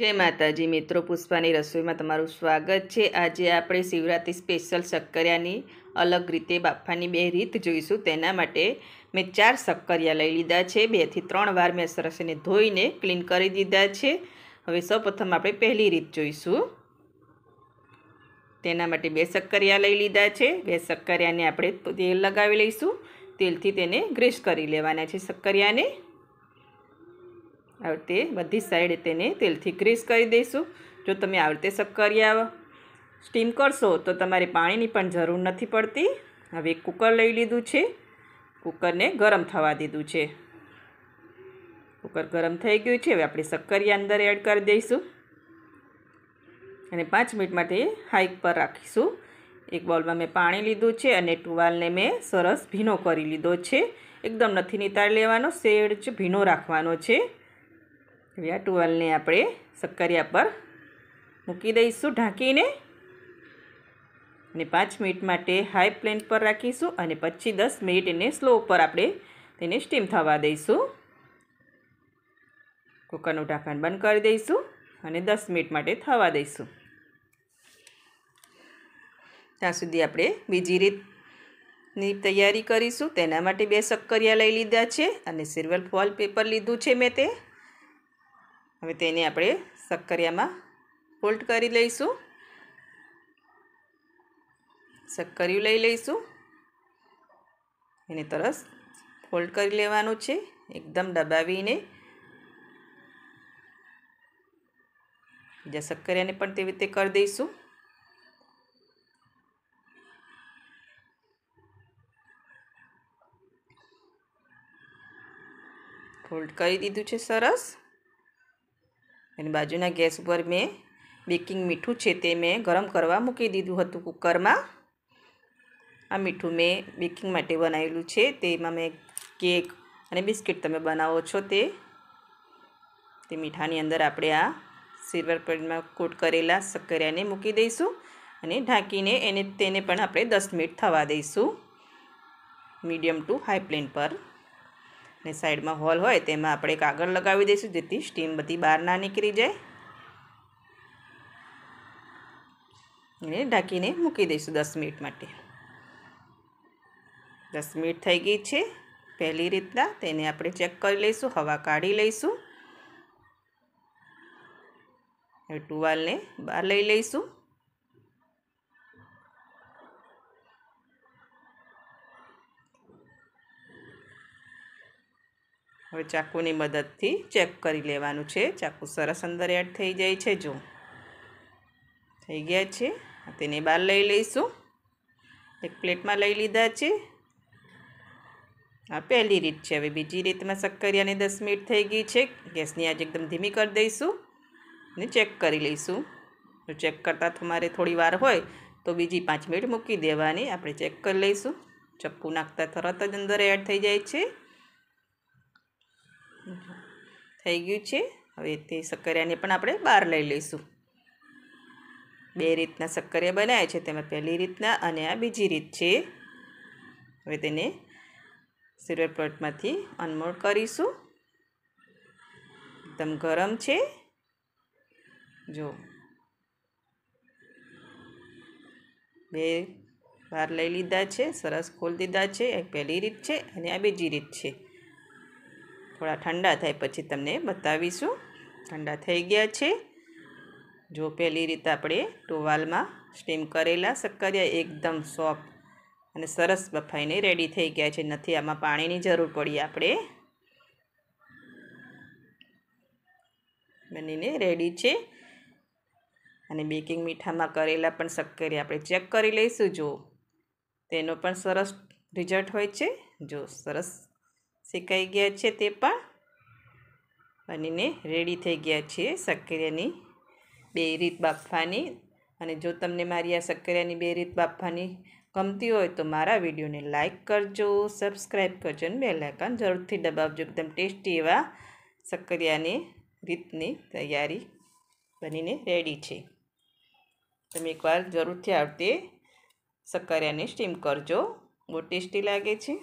જય માતાજી મિત્રો પુષ્પાની રસોઈમાં તમારું સ્વાગત છે આજે આપણે શિવરાત્રિ સ્પેશિયલ શક્કરિયાની અલગ રીતે બાફાની બે રીત જોઈશું તેના માટે મેં ચાર શક્કરિયા લઈ લીધા છે બેથી ત્રણ વાર મેં સરસ એને ધોઈને ક્લીન કરી દીધા છે હવે સૌપ્રથમ આપણે પહેલી રીત જોઈશું તેના માટે બે શક્કરિયા લઈ લીધા છે બે શક્કરિયાને આપણે તેલ લગાવી લઈશું તેલથી તેને ગ્રેસ કરી લેવાના છે શક્કરિયાને આવી રીતે બધી સાઈડે તેને તેલથી ગ્રીસ કરી દઈશું જો તમે આવી રીતે શક્કરિયા સ્ટીમ કરશો તો તમારે પાણીની પણ જરૂર નથી પડતી હવે કુકર લઈ લીધું છે કુકરને ગરમ થવા દીધું છે કુકર ગરમ થઈ ગયું છે હવે આપણે શક્કરિયા અંદર એડ કરી દઈશું અને પાંચ મિનિટ માટે હાઈક પર રાખીશું એક બોલમાં મેં પાણી લીધું છે અને ટુવાલને મેં સરસ ભીનો કરી લીધો છે એકદમ નથી નિતારી લેવાનો શેડ જ ભીનો રાખવાનો છે હવે આ ટુવાલને આપણે સક્કરિયા પર મૂકી દઈશું ઢાંકીને અને પાંચ મિનિટ માટે હાઈ ફ્લેમ પર રાખીશું અને પછી દસ મિનિટ એને સ્લો ઉપર આપણે તેને સ્ટીમ થવા દઈશું કુકરનું ઢાંકણ બંધ કરી દઈશું અને દસ મિનિટ માટે થવા દઈશું ત્યાં સુધી આપણે બીજી રીતની તૈયારી કરીશું તેના માટે બે શક્કરિયા લઈ લીધા છે અને સિલ્વર ફોલ પેપર લીધું છે મેં તે હવે તેને આપણે શક્કરિયામાં ફોલ્ડ કરી લઈશું શક્કરિયું લઈ લઈશું એને તરસ ફોલ્ડ કરી લેવાનું છે એકદમ દબાવીને બીજા શક્કરિયાને પણ તેવી રીતે કરી દઈશું ફોલ્ડ કરી દીધું છે સરસ અને બાજુના ગેસ ઉપર મેં બેકિંગ મીઠું છે તે મેં ગરમ કરવા મૂકી દીધું હતું કુકરમાં આ મીઠું મેં બેકિંગ માટે બનાવેલું છે તેમાં મેં કેક અને બિસ્કિટ તમે બનાવો છો તે તે મીઠાની અંદર આપણે આ સિલ્વર પ્લેટમાં કોટ કરેલા સક્કરિયાને મૂકી દઈશું અને ઢાંકીને એને તેને પણ આપણે દસ મિનિટ થવા દઈશું મીડિયમ ટુ હાઈ ફ્લેમ પર ને સાઈડમાં હોલ હોય તેમાં આપણે કાગળ લગાવી દઈશું જેથી સ્ટીમ બધી બહાર ના નીકળી જાય એને ઢાંકીને મૂકી દઈશું દસ મિનિટ માટે દસ મિનિટ થઈ ગઈ છે પહેલી રીતના તેને આપણે ચેક કરી લઈશું હવા કાઢી લઈશું ટુવાલને બહાર લઈ લઈશું હવે ચાકુની મદદથી ચેક કરી લેવાનું છે ચાકુ સરસ અંદર એડ થઈ જાય છે જો થઈ ગયા છે તેને બહાર લઈ લઈશું એક પ્લેટમાં લઈ લીધા છે આ પહેલી રીત છે હવે બીજી રીતમાં શક્કરિયાની દસ મિનિટ થઈ ગઈ છે ગેસની આજ એકદમ ધીમી કરી દઈશું ને ચેક કરી લઈશું જો ચેક કરતાં તમારે થોડી વાર હોય તો બીજી પાંચ મિનિટ મૂકી દેવાની આપણે ચેક કરી લઈશું ચપ્પુ નાખતા તરત જ અંદર એડ થઈ જાય છે થઈ ગયું છે હવે તે સક્કરિયાને પણ આપણે બહાર લઈ લઈશું બે રીતના સક્કરિયા બનાવ્યા છે તેમાં પહેલી રીતના અને આ બીજી રીત છે હવે તેને સિલ્વર પ્લોટમાંથી અનમોલ કરીશું એકદમ ગરમ છે જો બે બહાર લઈ લીધા છે સરસ ખોલી દીધા છે એક પહેલી રીત છે અને આ બીજી રીત છે થોડા ઠંડા થાય પછી તમને બતાવીશું ઠંડા થઈ ગયા છે જો પહેલી રીતે આપણે ટુવાલમાં સ્ટીમ કરેલા સક્કરિયા એકદમ સોફ્ટ અને સરસ બફાઈને રેડી થઈ ગયા છે નથી આમાં પાણીની જરૂર પડી આપણે બનીને રેડી છે અને બેકિંગ મીઠામાં કરેલા પણ સક્કરિયા આપણે ચેક કરી લઈશું જો તેનો પણ સરસ રિઝલ્ટ હોય છે જો સરસ શેકાઈ ગયા છે તે પણ બનીને રેડી થઈ ગયા છે સક્કરિયાની બે રીત બાફવાની અને જો તમને મારી આ સક્કરિયાની બે રીત બાફવાની ગમતી હોય તો મારા વિડીયોને લાઇક કરજો સબસ્ક્રાઈબ કરજો અને બે લાઇકન જરૂરથી દબાવજો એકદમ ટેસ્ટી એવા સક્કરિયાની રીતની તૈયારી બનીને રેડી છે તમે એકવાર જરૂરથી આવતી સક્કરિયાને સ્ટીમ કરજો બહુ ટેસ્ટી લાગે છે